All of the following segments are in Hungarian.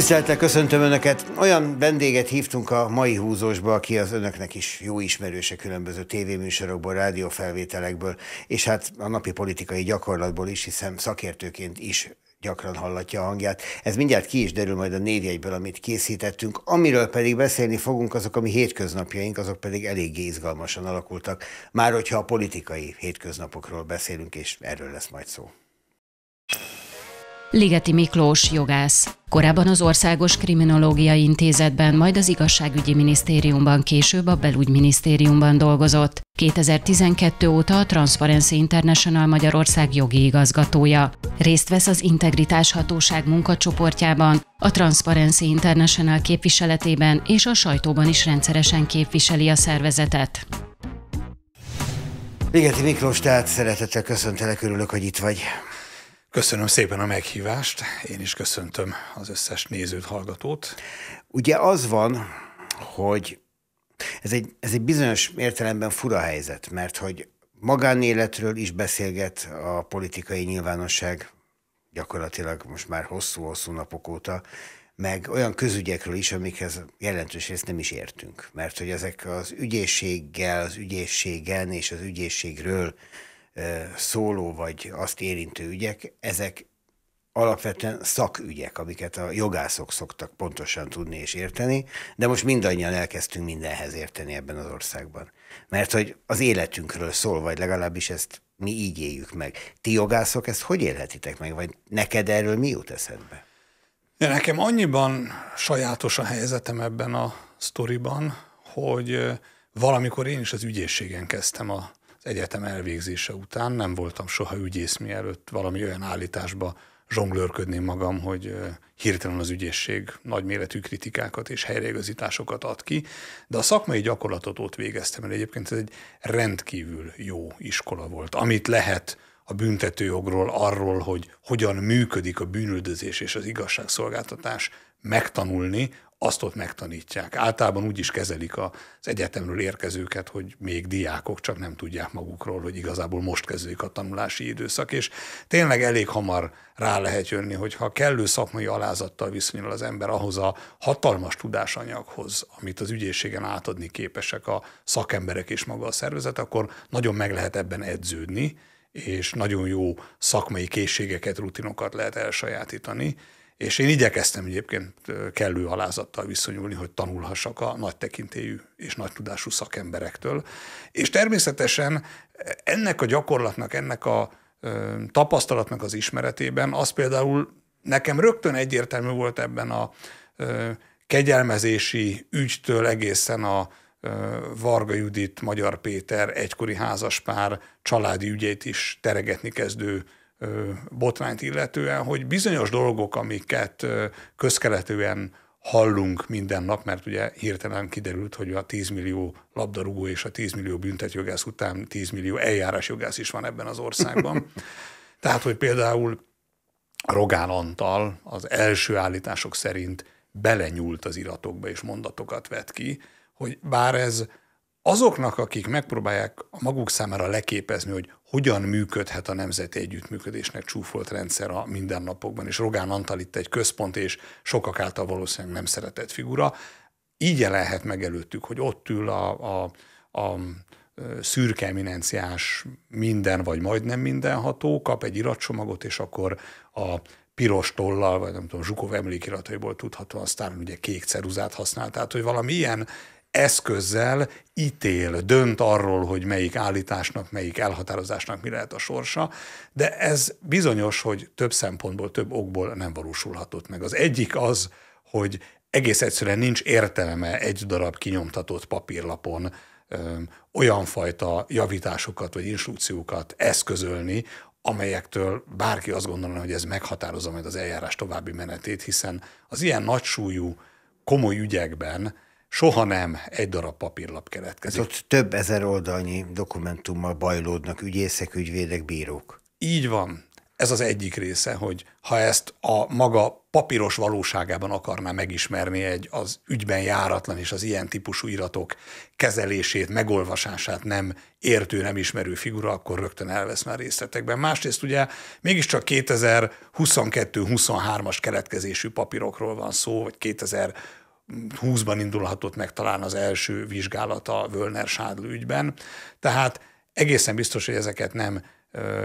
Tisztelettel köszöntöm Önöket! Olyan vendéget hívtunk a mai húzósba, aki az Önöknek is jó ismerőse különböző tévéműsorokból, rádiófelvételekből, és hát a napi politikai gyakorlatból is, hiszen szakértőként is gyakran hallatja a hangját. Ez mindjárt ki is derül majd a névjegyből, amit készítettünk. Amiről pedig beszélni fogunk, azok a mi hétköznapjaink, azok pedig eléggé izgalmasan alakultak, már hogyha a politikai hétköznapokról beszélünk, és erről lesz majd szó. Ligeti Miklós jogász. Korábban az Országos Kriminológiai Intézetben, majd az Igazságügyi Minisztériumban, később a Belügyminisztériumban dolgozott. 2012 óta a Transparency International Magyarország jogi igazgatója. Részt vesz az Integritás Hatóság munkacsoportjában, a Transparency International képviseletében és a sajtóban is rendszeresen képviseli a szervezetet. Ligeti Miklós, tehát szeretettel köszöntelek, örülök, hogy itt vagy. Köszönöm szépen a meghívást, én is köszöntöm az összes nézőt, hallgatót. Ugye az van, hogy ez egy, ez egy bizonyos értelemben fura helyzet, mert hogy magánéletről is beszélget a politikai nyilvánosság gyakorlatilag most már hosszú-hosszú napok óta, meg olyan közügyekről is, amikhez jelentős részt nem is értünk. Mert hogy ezek az ügyészséggel, az ügyészségen és az ügyészségről szóló vagy azt érintő ügyek, ezek alapvetően szakügyek, amiket a jogászok szoktak pontosan tudni és érteni, de most mindannyian elkezdtünk mindenhez érteni ebben az országban. Mert hogy az életünkről szól, vagy legalábbis ezt mi így éljük meg. Ti jogászok ezt hogy élhetitek meg, vagy neked erről mi jut eszedbe? De nekem annyiban sajátos a helyzetem ebben a sztoriban, hogy valamikor én is az ügyészségen kezdtem a az hát egyetem elvégzése után nem voltam soha ügyész, mielőtt valami olyan állításba zsonglőrködném magam, hogy hirtelen az ügyészség nagyméretű kritikákat és helyreigazításokat ad ki, de a szakmai gyakorlatot ott végeztem mert Egyébként ez egy rendkívül jó iskola volt, amit lehet a büntetőjogról, arról, hogy hogyan működik a bűnüldözés és az igazságszolgáltatás megtanulni, azt ott megtanítják. Általában úgy is kezelik az egyetemről érkezőket, hogy még diákok csak nem tudják magukról, hogy igazából most kezdődik a tanulási időszak, és tényleg elég hamar rá lehet jönni, hogy ha kellő szakmai alázattal viszonyul az ember ahhoz a hatalmas tudásanyaghoz, amit az ügyészségen átadni képesek a szakemberek és maga a szervezet, akkor nagyon meg lehet ebben edződni, és nagyon jó szakmai készségeket, rutinokat lehet elsajátítani, és én igyekeztem egyébként kellő alázattal viszonyulni, hogy tanulhassak a nagy tekintélyű és nagy tudású szakemberektől. És természetesen ennek a gyakorlatnak, ennek a tapasztalatnak az ismeretében az például nekem rögtön egyértelmű volt ebben a kegyelmezési ügytől egészen a Varga Judit, Magyar Péter, egykori házaspár családi ügyét is teregetni kezdő botrányt illetően, hogy bizonyos dolgok, amiket közkeletően hallunk minden nap, mert ugye hirtelen kiderült, hogy a 10 millió labdarúgó és a 10 millió büntetjogász után 10 millió eljárásjogász is van ebben az országban. Tehát, hogy például Rogán Antal az első állítások szerint belenyúlt az iratokba és mondatokat vett ki, hogy bár ez azoknak, akik megpróbálják a maguk számára leképezni, hogy hogyan működhet a nemzeti együttműködésnek csúfolt rendszer a mindennapokban, és Rogán Antal itt egy központ, és sokak által valószínűleg nem szeretett figura, így lehet meg előttük, hogy ott ül a, a, a szürke eminenciás minden, vagy majdnem mindenható, kap egy iratcsomagot, és akkor a piros tollal, vagy nem tudom, Zsukov emlékirataiból tudható, aztán ugye kék ceruzát használ. Tehát, hogy valami ilyen eszközzel ítél, dönt arról, hogy melyik állításnak, melyik elhatározásnak mi lehet a sorsa, de ez bizonyos, hogy több szempontból, több okból nem valósulhatott meg. Az egyik az, hogy egész egyszerűen nincs értelme egy darab kinyomtatott papírlapon öm, olyan fajta javításokat vagy instrukciókat eszközölni, amelyektől bárki azt gondolna, hogy ez meghatározza majd az eljárás további menetét, hiszen az ilyen nagysúlyú, komoly ügyekben soha nem egy darab papírlap keletkezik. Ez ott több ezer oldalnyi dokumentummal bajlódnak ügyészek, ügyvédek, bírók. Így van. Ez az egyik része, hogy ha ezt a maga papíros valóságában akarná megismerni egy az ügyben járatlan és az ilyen típusú iratok kezelését, megolvasását nem értő, nem ismerő figura, akkor rögtön elvesz már részletekben. Másrészt ugye mégiscsak 2022-23-as keletkezésű papírokról van szó, vagy 2000 20-ban indulhatott meg talán az első vizsgálata Völner Sádl ügyben. Tehát egészen biztos, hogy ezeket nem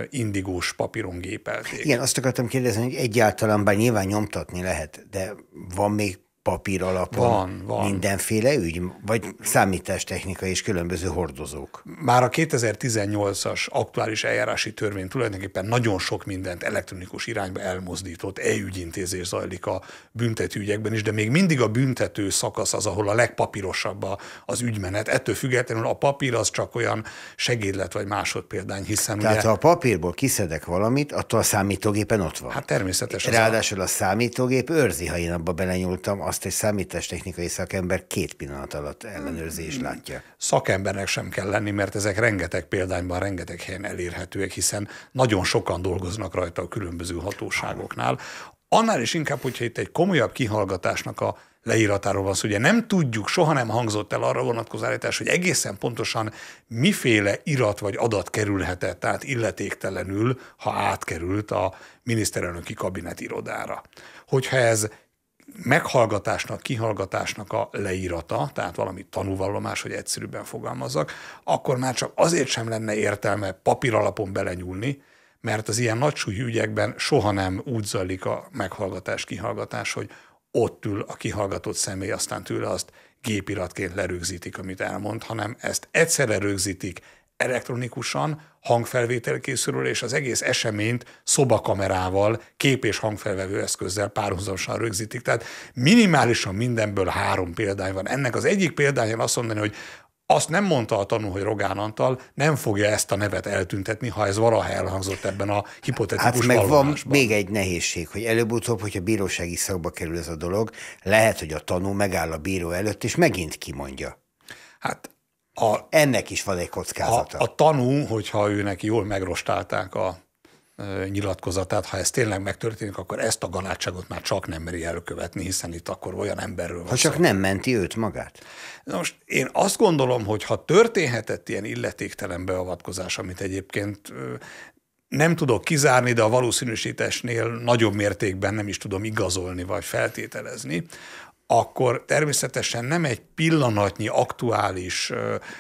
indigós papíron gépelték. Igen, azt akartam kérdezni, hogy egyáltalán bár nyilván nyomtatni lehet, de van még papír alapon van, van. mindenféle ügy, vagy számítástechnika és különböző hordozók? Már a 2018-as aktuális eljárási törvény tulajdonképpen nagyon sok mindent elektronikus irányba elmozdított, e-ügyintézés zajlik a büntetőügyekben is, de még mindig a büntető szakasz az, ahol a legpapírosabb az ügymenet. Ettől függetlenül a papír az csak olyan segédlet vagy másodpéldány, hiszen Tehát ugye... ha a papírból kiszedek valamit, attól a számítógépen ott van. Hát természetesen. Ráadásul a számítógép őrzi, ha én abba belenyúltam, a azt egy technikai szakember két pillanat alatt ellenőrzés látja. Szakembernek sem kell lenni, mert ezek rengeteg példányban, rengeteg helyen elérhetőek, hiszen nagyon sokan dolgoznak rajta a különböző hatóságoknál. Annál is inkább, hogyha itt egy komolyabb kihallgatásnak a leíratáról van szó. Ugye nem tudjuk, soha nem hangzott el arra vonatkozó állítás, hogy egészen pontosan miféle irat vagy adat kerülhetett át illetéktelenül, ha átkerült a miniszterelnöki kabinet irodára. Hogyha ez meghallgatásnak, kihallgatásnak a leírata, tehát valami tanúvallomás, hogy egyszerűbben fogalmazzak, akkor már csak azért sem lenne értelme papíralapon belenyúlni, mert az ilyen nagysúlyú ügyekben soha nem úgy zajlik a meghallgatás-kihallgatás, hogy ott ül a kihallgatott személy, aztán tőle azt gépiratként lerögzítik, amit elmond, hanem ezt egyszerre rögzítik, elektronikusan hangfelvétel készülről, és az egész eseményt szobakamerával, kép- és hangfelvevő eszközzel párhuzamosan rögzítik. Tehát minimálisan mindenből három példány van. Ennek az egyik példányon azt mondani, hogy azt nem mondta a tanú, hogy Rogán Antal nem fogja ezt a nevet eltüntetni, ha ez valaha elhangzott ebben a hipotetikus Hát meg van még egy nehézség, hogy előbb-utóbb, hogyha bírósági szakba kerül ez a dolog, lehet, hogy a tanú megáll a bíró előtt, és megint kimondja. Hát a, ennek is van egy kockázata. A, a tanú, hogyha őnek jól megrostálták a nyilatkozatát, ha ez tényleg megtörténik, akkor ezt a galátságot már csak nem meri elkövetni, hiszen itt akkor olyan emberről van Ha csak szó. nem menti őt magát. Na most én azt gondolom, hogy ha történhetett ilyen illetéktelen beavatkozás, amit egyébként nem tudok kizárni, de a valószínűsítésnél nagyobb mértékben nem is tudom igazolni vagy feltételezni, akkor természetesen nem egy pillanatnyi aktuális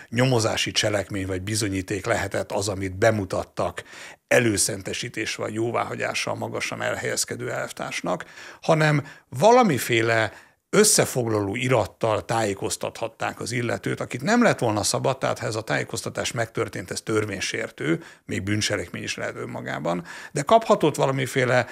nyomozási cselekmény vagy bizonyíték lehetett az, amit bemutattak előszentesítés vagy jóváhagyással magasan elhelyezkedő elvtársnak, hanem valamiféle összefoglaló irattal tájékoztathatták az illetőt, akit nem lett volna szabad, tehát ha ez a tájékoztatás megtörtént, ez törvénysértő, még bűncselekmény is lehet önmagában, de kaphatott valamiféle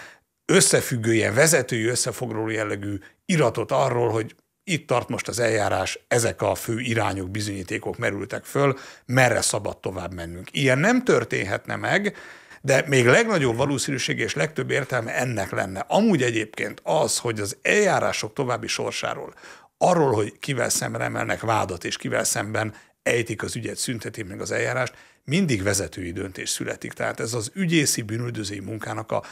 összefüggője, vezetői összefoglaló jellegű iratot arról, hogy itt tart most az eljárás, ezek a fő irányok, bizonyítékok merültek föl, merre szabad tovább mennünk. Ilyen nem történhetne meg, de még legnagyobb valószínűség és legtöbb értelme ennek lenne. Amúgy egyébként az, hogy az eljárások további sorsáról, arról, hogy kivel szemben emelnek vádat és kivel szemben ejtik az ügyet, szüntetik meg az eljárást, mindig vezetői döntés születik. Tehát ez az ügyészi bűnüldözői munkának a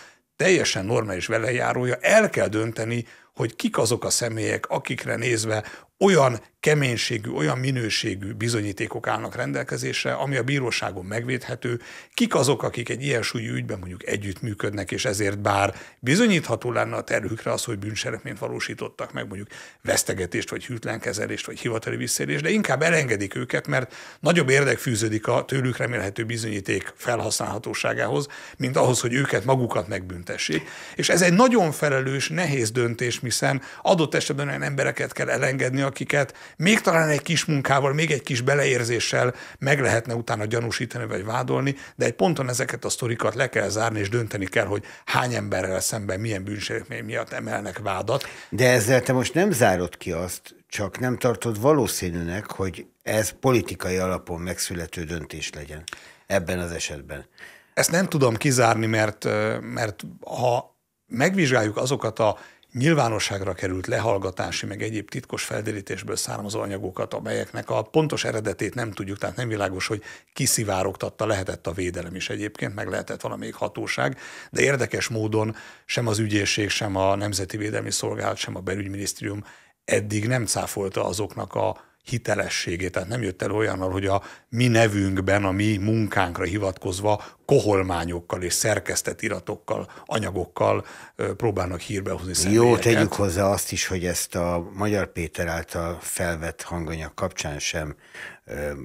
teljesen normális velejárója, el kell dönteni, hogy kik azok a személyek, akikre nézve olyan keménységű, olyan minőségű bizonyítékok állnak rendelkezésre, ami a bíróságon megvédhető, kik azok, akik egy ilyen súlyú ügyben mondjuk együttműködnek, és ezért bár bizonyítható lenne a terhükre az, hogy bűncselekményt valósítottak meg, mondjuk vesztegetést, vagy hűtlenkezelést, vagy hivatali visszaélést, de inkább elengedik őket, mert nagyobb érdek fűződik a tőlük remélhető bizonyíték felhasználhatóságához, mint ahhoz, hogy őket magukat megbüntessék. És ez egy nagyon felelős, nehéz döntés, hiszen adott esetben olyan embereket kell elengedni, akiket még talán egy kis munkával, még egy kis beleérzéssel meg lehetne utána gyanúsítani vagy vádolni, de egy ponton ezeket a sztorikat le kell zárni, és dönteni kell, hogy hány emberrel szemben milyen bűncselekmény miatt emelnek vádat. De ezzel te most nem zárod ki azt, csak nem tartod valószínűnek, hogy ez politikai alapon megszülető döntés legyen ebben az esetben. Ezt nem tudom kizárni, mert, mert ha megvizsgáljuk azokat a nyilvánosságra került lehallgatási, meg egyéb titkos felderítésből származó anyagokat, amelyeknek a pontos eredetét nem tudjuk, tehát nem világos, hogy kiszivárogtatta, lehetett a védelem is egyébként, meg lehetett valamelyik hatóság, de érdekes módon sem az ügyészség, sem a Nemzeti Védelmi Szolgálat, sem a belügyminisztérium eddig nem cáfolta azoknak a hitelességét. Tehát nem jött el olyannal, hogy a mi nevünkben, a mi munkánkra hivatkozva koholmányokkal és szerkesztett iratokkal, anyagokkal próbálnak hírbe hozni Jó, tegyük hozzá azt is, hogy ezt a Magyar Péter által felvett hanganyag kapcsán sem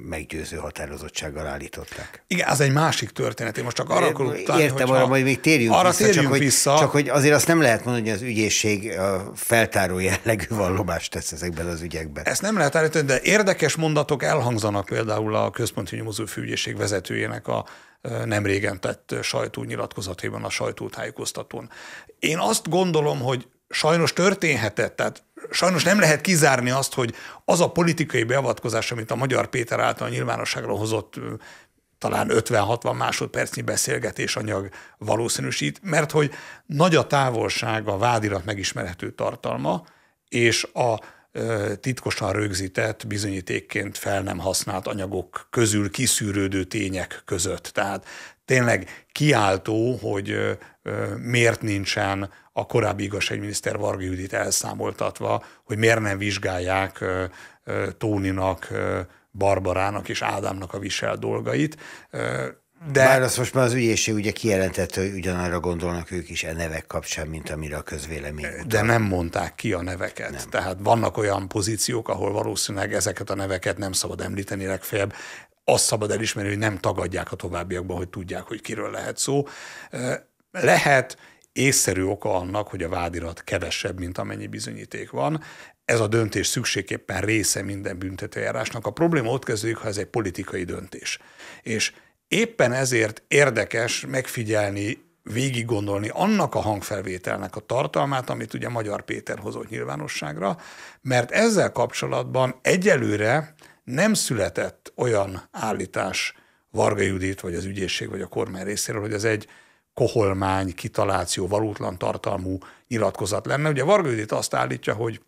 meggyőző határozottsággal állították. Igen, az egy másik történet. Én most csak arra akarok utáni, Értem, arra majd még térjünk arra vissza, térjünk csak, vissza. Hogy, csak hogy azért azt nem lehet mondani, hogy az ügyészség feltáró jellegű vallomást tesz ezekben az ügyekben. Ezt nem lehet állítani, de érdekes mondatok elhangzanak például a Központi Nyomozó Főügyészség vezetőjének a nem régen tett sajtónyilatkozatében a sajtótájékoztatón. Én azt gondolom, hogy sajnos történhetett, tehát sajnos nem lehet kizárni azt, hogy az a politikai beavatkozás, amit a Magyar Péter által nyilvánosságra hozott talán 50-60 másodpercnyi beszélgetés anyag valószínűsít, mert hogy nagy a távolság a vádirat megismerhető tartalma, és a titkosan rögzített, bizonyítékként fel nem használt anyagok közül kiszűrődő tények között. Tehát tényleg kiáltó, hogy miért nincsen a korábbi igazságminiszter Varga Judit elszámoltatva, hogy miért nem vizsgálják Tóninak, Barbarának és Ádámnak a visel dolgait. De... Bár az most már az ügyészség ugye kijelentette, hogy ugyanarra gondolnak ők is e nevek kapcsán, mint amire a közvélemény utal. De nem mondták ki a neveket. Nem. Tehát vannak olyan pozíciók, ahol valószínűleg ezeket a neveket nem szabad említeni legfeljebb. Azt szabad elismerni, hogy nem tagadják a továbbiakban, hogy tudják, hogy kiről lehet szó. Lehet észszerű oka annak, hogy a vádirat kevesebb, mint amennyi bizonyíték van. Ez a döntés szükségképpen része minden büntetőjárásnak. A probléma ott kezdődik, ha ez egy politikai döntés. És éppen ezért érdekes megfigyelni végig gondolni annak a hangfelvételnek a tartalmát, amit ugye Magyar Péter hozott nyilvánosságra, mert ezzel kapcsolatban egyelőre nem született olyan állítás Varga Judit, vagy az ügyészség, vagy a kormány részéről, hogy ez egy koholmány, kitaláció, valótlan tartalmú nyilatkozat lenne. Ugye Varga Judit azt állítja, hogy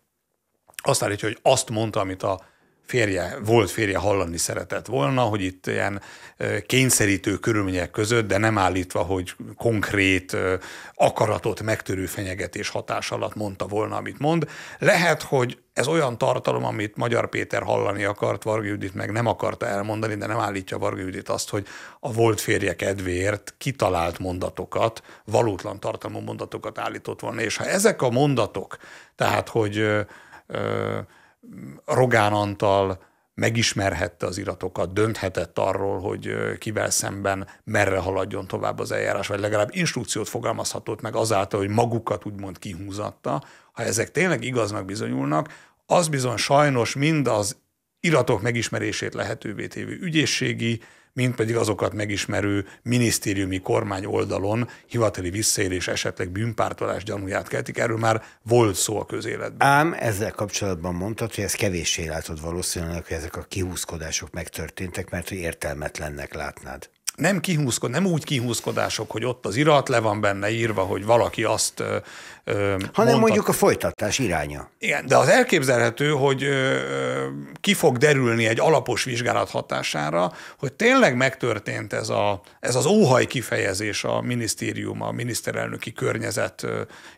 azt állítja, hogy azt mondta, amit a férje, volt férje hallani szeretett volna, hogy itt ilyen kényszerítő körülmények között, de nem állítva, hogy konkrét akaratot megtörő fenyegetés hatás alatt mondta volna, amit mond. Lehet, hogy ez olyan tartalom, amit Magyar Péter hallani akart, Varga Judit meg nem akarta elmondani, de nem állítja Varga Judit azt, hogy a volt férje kedvéért kitalált mondatokat, valótlan tartalmú mondatokat állított volna. És ha ezek a mondatok, tehát hogy ö, ö, Rogán Antal megismerhette az iratokat, dönthetett arról, hogy kivel szemben merre haladjon tovább az eljárás, vagy legalább instrukciót fogalmazhatott meg azáltal, hogy magukat úgymond kihúzatta. Ha ezek tényleg igaznak bizonyulnak, az bizony sajnos mind az iratok megismerését lehetővé tévő ügyészségi mint pedig azokat megismerő minisztériumi kormány oldalon hivatali visszaélés, esetleg bűnpártolás gyanúját keltik. Erről már volt szó a közéletben. Ám ezzel kapcsolatban mondtad, hogy ez kevéssé látod valószínűleg, hogy ezek a kihúzkodások megtörténtek, mert hogy értelmetlennek látnád nem, kihúzkod, nem úgy kihúzkodások, hogy ott az irat le van benne írva, hogy valaki azt ö, Hanem mondta. mondjuk a folytatás iránya. Igen, de az elképzelhető, hogy ö, ki fog derülni egy alapos vizsgálat hatására, hogy tényleg megtörtént ez, a, ez az óhaj kifejezés a minisztérium, a miniszterelnöki környezet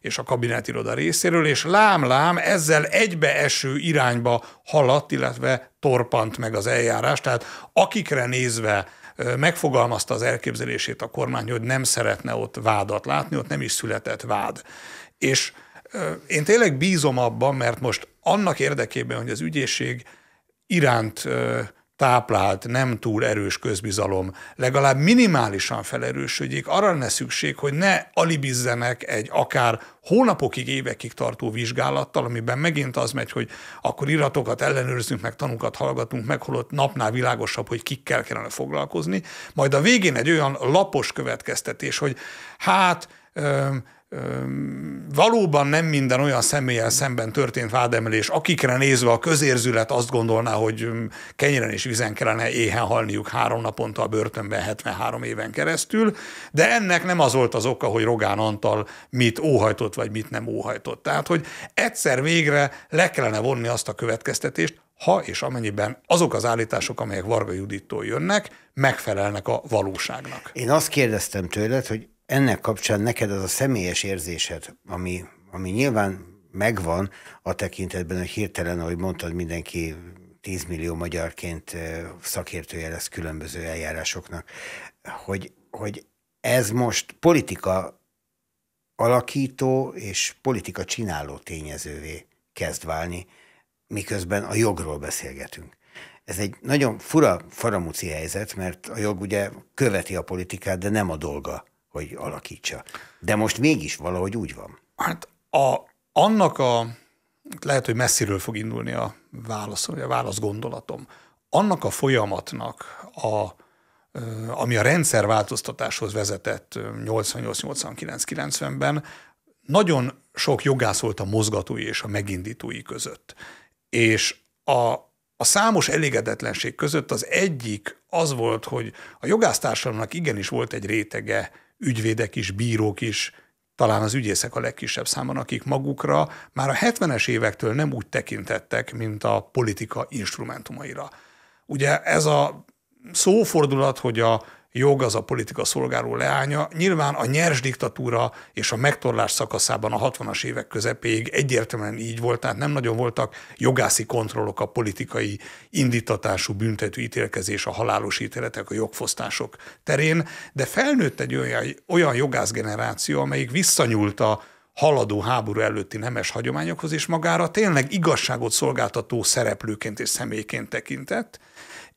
és a kabinetiroda részéről, és lám-lám ezzel egybeeső irányba haladt, illetve torpant meg az eljárás. Tehát akikre nézve megfogalmazta az elképzelését a kormány, hogy nem szeretne ott vádat látni, ott nem is született vád. És én tényleg bízom abban, mert most annak érdekében, hogy az ügyészség iránt táplált, nem túl erős közbizalom legalább minimálisan felerősödik, arra ne szükség, hogy ne alibizzenek egy akár hónapokig, évekig tartó vizsgálattal, amiben megint az megy, hogy akkor iratokat ellenőrzünk, meg tanunkat hallgatunk meg, holott napnál világosabb, hogy kikkel kellene foglalkozni. Majd a végén egy olyan lapos következtetés, hogy hát, valóban nem minden olyan személlyel szemben történt vádemelés, akikre nézve a közérzület azt gondolná, hogy kenyeren és vizen kellene éhen halniuk három naponta a börtönben 73 éven keresztül, de ennek nem az volt az oka, hogy Rogán Antal mit óhajtott, vagy mit nem óhajtott. Tehát, hogy egyszer végre le kellene vonni azt a következtetést, ha és amennyiben azok az állítások, amelyek Varga Judittól jönnek, megfelelnek a valóságnak. Én azt kérdeztem tőled, hogy ennek kapcsán neked az a személyes érzésed, ami, ami nyilván megvan a tekintetben, hogy hirtelen, ahogy mondtad, mindenki 10 millió magyarként szakértője lesz különböző eljárásoknak, hogy, hogy ez most politika alakító és politika csináló tényezővé kezd válni, miközben a jogról beszélgetünk. Ez egy nagyon fura faramúci helyzet, mert a jog ugye követi a politikát, de nem a dolga hogy alakítsa. De most mégis valahogy úgy van. Hát a, annak a, hát lehet, hogy messziről fog indulni a válasz, vagy a válasz gondolatom. Annak a folyamatnak, a, ami a rendszerváltoztatáshoz vezetett 88-89-90-ben, nagyon sok jogász volt a mozgatói és a megindítói között. És a, a számos elégedetlenség között az egyik az volt, hogy a jogásztársadalomnak igenis volt egy rétege, ügyvédek is, bírók is, talán az ügyészek a legkisebb számban, akik magukra már a 70-es évektől nem úgy tekintettek, mint a politika instrumentumaira. Ugye ez a szófordulat, hogy a jog az a politika szolgáló leánya. Nyilván a nyers diktatúra és a megtorlás szakaszában a 60-as évek közepéig egyértelműen így volt, tehát nem nagyon voltak jogászi kontrollok a politikai indítatású büntető ítélkezés, a halálos ítéletek, a jogfosztások terén, de felnőtt egy olyan, olyan generáció, amelyik visszanyúlt a haladó háború előtti nemes hagyományokhoz, és magára tényleg igazságot szolgáltató szereplőként és személyként tekintett,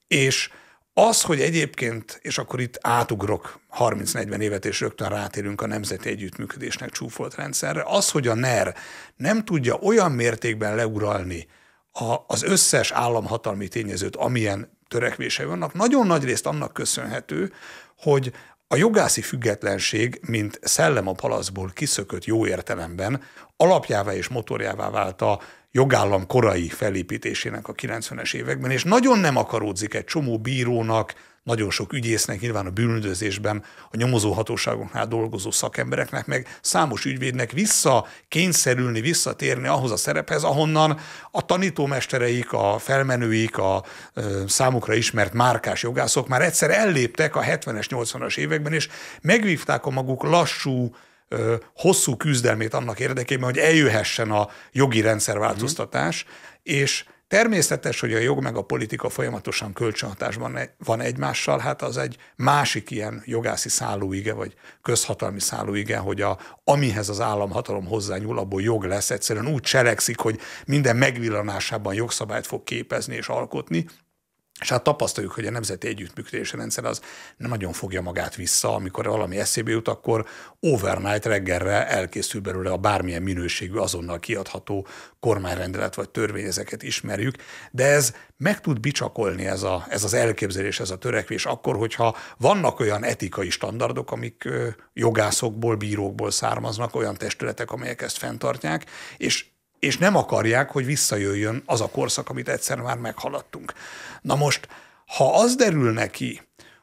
és az, hogy egyébként, és akkor itt átugrok 30-40 évet, és rögtön rátérünk a nemzeti együttműködésnek csúfolt rendszerre, az, hogy a NER nem tudja olyan mértékben leuralni a, az összes államhatalmi tényezőt, amilyen törekvései vannak, nagyon nagy részt annak köszönhető, hogy a jogászi függetlenség, mint szellem a palaszból kiszökött jó értelemben, alapjává és motorjává vált a jogállam korai felépítésének a 90-es években, és nagyon nem akaródzik egy csomó bírónak, nagyon sok ügyésznek, nyilván a bűnüldözésben a nyomozó hatóságoknál dolgozó szakembereknek, meg számos ügyvédnek vissza kényszerülni, visszatérni ahhoz a szerephez, ahonnan a tanítómestereik, a felmenőik, a számukra ismert márkás jogászok már egyszer elléptek a 70-es, 80-as években, és megvívták a maguk lassú, hosszú küzdelmét annak érdekében, hogy eljöhessen a jogi rendszerváltoztatás, mm. és Természetes, hogy a jog meg a politika folyamatosan kölcsönhatásban e- van egymással, hát az egy másik ilyen jogászi szállóige, vagy közhatalmi szállóige, hogy a, amihez az államhatalom hozzányúl, abból jog lesz, egyszerűen úgy cselekszik, hogy minden megvillanásában jogszabályt fog képezni és alkotni, és hát tapasztaljuk, hogy a nemzeti együttműködési rendszer az nem nagyon fogja magát vissza, amikor valami eszébe jut, akkor overnight reggelre elkészül belőle a bármilyen minőségű, azonnal kiadható kormányrendelet vagy törvény, ezeket ismerjük, de ez meg tud bicsakolni ez, a, ez az elképzelés, ez a törekvés akkor, hogyha vannak olyan etikai standardok, amik jogászokból, bírókból származnak, olyan testületek, amelyek ezt fenntartják, és és nem akarják, hogy visszajöjjön az a korszak, amit egyszer már meghaladtunk. Na most, ha az derül neki,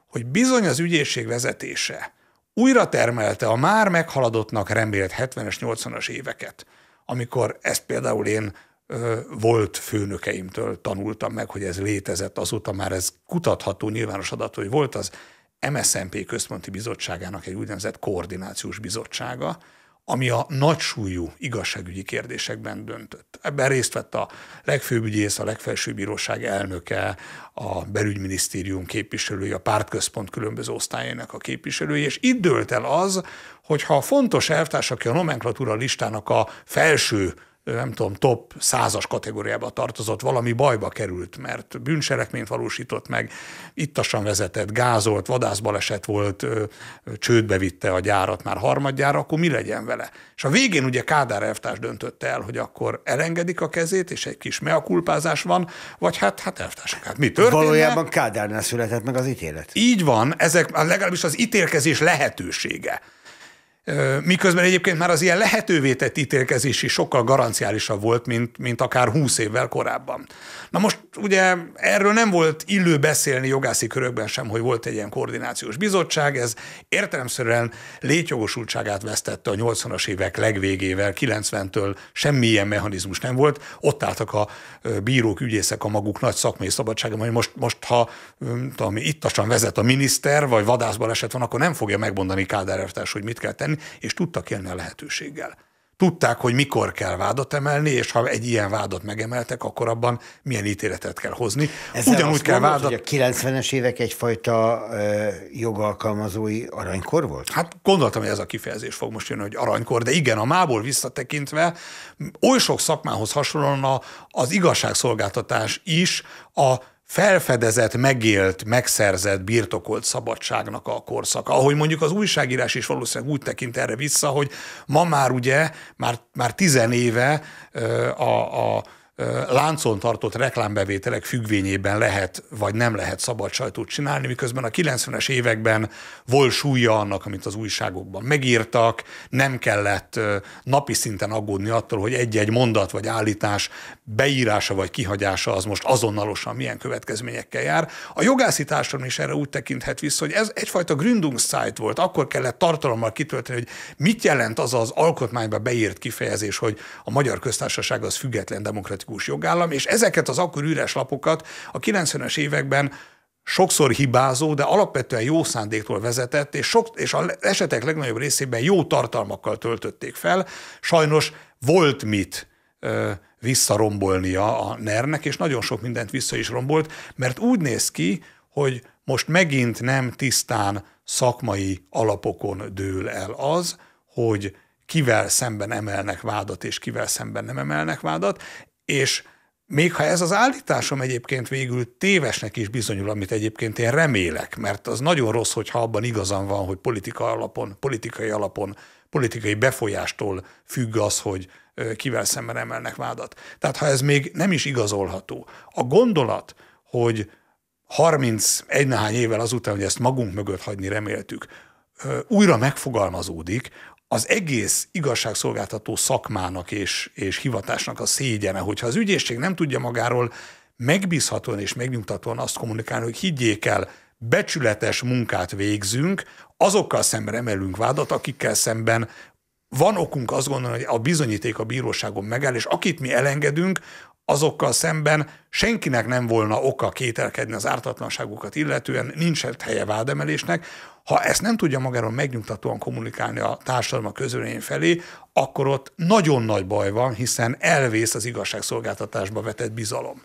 hogy bizony az ügyészség vezetése újra termelte a már meghaladottnak remélt 70-es, 80-as éveket, amikor ezt például én volt főnökeimtől tanultam meg, hogy ez létezett, azóta már ez kutatható nyilvános adat, hogy volt az MSZNP Központi Bizottságának egy úgynevezett koordinációs bizottsága, ami a nagysúlyú igazságügyi kérdésekben döntött. Ebben részt vett a legfőbb ügyész, a legfelsőbb bíróság elnöke, a belügyminisztérium képviselői, a pártközpont különböző osztályainak a képviselői, és itt dőlt el az, hogyha a fontos elvtárs, aki a nomenklatúra listának a felső nem tudom, top százas kategóriába tartozott, valami bajba került, mert bűncselekményt valósított meg, ittasan vezetett, gázolt, vadászbaleset volt, csődbe vitte a gyárat már harmadjára, akkor mi legyen vele? És a végén ugye Kádár elvtárs döntötte el, hogy akkor elengedik a kezét, és egy kis meakulpázás van, vagy hát, hát elvtárs, hát mi történne? Valójában Kádárnál született meg az ítélet. Így van, ezek legalábbis az ítélkezés lehetősége. Miközben egyébként már az ilyen lehetővé tett ítélkezés is sokkal garanciálisabb volt, mint, mint akár 20 évvel korábban. Na most ugye erről nem volt illő beszélni jogászi körökben sem, hogy volt egy ilyen koordinációs bizottság, ez értelemszerűen létjogosultságát vesztette a 80-as évek legvégével, 90-től semmilyen mechanizmus nem volt, ott álltak a bírók, ügyészek a maguk nagy szakmai szabadsága, hogy most, most ha tudom, ittasan vezet a miniszter, vagy vadászbaleset van, akkor nem fogja megmondani Kádár hogy mit kell tenni, tenni, és tudtak élni a lehetőséggel. Tudták, hogy mikor kell vádat emelni, és ha egy ilyen vádat megemeltek, akkor abban milyen ítéletet kell hozni. Ezzel Ugyanúgy kell vádat... Hogy a 90-es évek egyfajta ö, jogalkalmazói aranykor volt? Hát gondoltam, hogy ez a kifejezés fog most jönni, hogy aranykor, de igen, a mából visszatekintve oly sok szakmához hasonlóan az igazságszolgáltatás is a felfedezett, megélt, megszerzett, birtokolt szabadságnak a korszak. Ahogy mondjuk az újságírás is valószínűleg úgy tekint erre vissza, hogy ma már ugye, már, már tizenéve a, a láncon tartott reklámbevételek függvényében lehet vagy nem lehet szabad sajtót csinálni, miközben a 90-es években volt súlya annak, amit az újságokban megírtak, nem kellett napi szinten aggódni attól, hogy egy-egy mondat vagy állítás beírása vagy kihagyása az most azonnalosan milyen következményekkel jár. A jogászi társadalom is erre úgy tekinthet vissza, hogy ez egyfajta gründungszájt volt, akkor kellett tartalommal kitölteni, hogy mit jelent az az alkotmányba beírt kifejezés, hogy a magyar köztársaság az független demokratikus demokratikus jogállam, és ezeket az akkor üres lapokat a 90-es években sokszor hibázó, de alapvetően jó szándéktól vezetett, és, sok, és az esetek legnagyobb részében jó tartalmakkal töltötték fel. Sajnos volt mit ö, visszarombolnia a NER-nek, és nagyon sok mindent vissza is rombolt, mert úgy néz ki, hogy most megint nem tisztán szakmai alapokon dől el az, hogy kivel szemben emelnek vádat, és kivel szemben nem emelnek vádat. És még ha ez az állításom egyébként végül tévesnek is bizonyul, amit egyébként én remélek, mert az nagyon rossz, hogyha abban igazam van, hogy politika alapon, politikai alapon, politikai befolyástól függ az, hogy kivel szemben emelnek vádat. Tehát ha ez még nem is igazolható, a gondolat, hogy 31 néhány évvel azután, hogy ezt magunk mögött hagyni reméltük, újra megfogalmazódik, az egész igazságszolgáltató szakmának és, és hivatásnak a szégyene, hogyha az ügyészség nem tudja magáról megbízhatóan és megnyugtatóan azt kommunikálni, hogy higgyék el, becsületes munkát végzünk, azokkal szemben emelünk vádat, akikkel szemben van okunk azt gondolni, hogy a bizonyíték a bíróságon megáll, és akit mi elengedünk, azokkal szemben senkinek nem volna oka kételkedni az ártatlanságukat illetően, nincs hát helye vádemelésnek, ha ezt nem tudja magáról megnyugtatóan kommunikálni a társadalom a közvélemény felé, akkor ott nagyon nagy baj van, hiszen elvész az igazságszolgáltatásba vetett bizalom.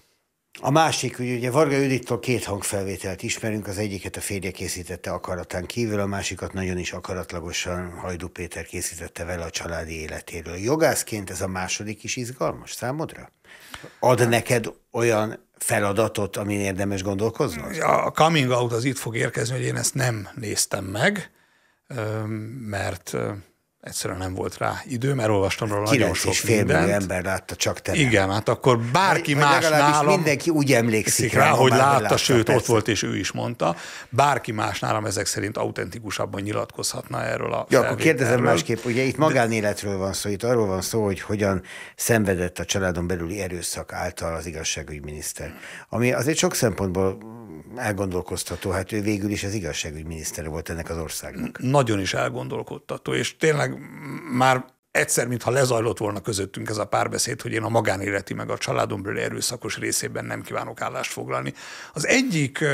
A másik, hogy ugye Varga Judittól két hangfelvételt ismerünk, az egyiket a férje készítette akaratán kívül, a másikat nagyon is akaratlagosan Hajdu Péter készítette vele a családi életéről. Jogászként ez a második is izgalmas számodra? Ad neked olyan feladatot, amin érdemes gondolkozni? A coming out az itt fog érkezni, hogy én ezt nem néztem meg, mert egyszerűen nem volt rá időm, olvastam róla nagyon sok és fél mindent. ember látta csak te. Igen, hát akkor bárki vagy, más nálam... mindenki úgy emlékszik rá, rá hogy látta, látta sőt, persze. ott volt, és ő is mondta. Bárki más nálam ezek szerint autentikusabban nyilatkozhatna erről a Ja, akkor kérdezem másképp, ugye itt magánéletről van szó, itt arról van szó, hogy hogyan szenvedett a családon belüli erőszak által az igazságügyminiszter. Ami azért sok szempontból elgondolkoztató, hát ő végül is az igazságügyminiszter volt ennek az országnak. Nagyon is elgondolkodtató, és tényleg már egyszer, mintha lezajlott volna közöttünk ez a párbeszéd, hogy én a magánéleti meg a családomból erőszakos részében nem kívánok állást foglalni. Az egyik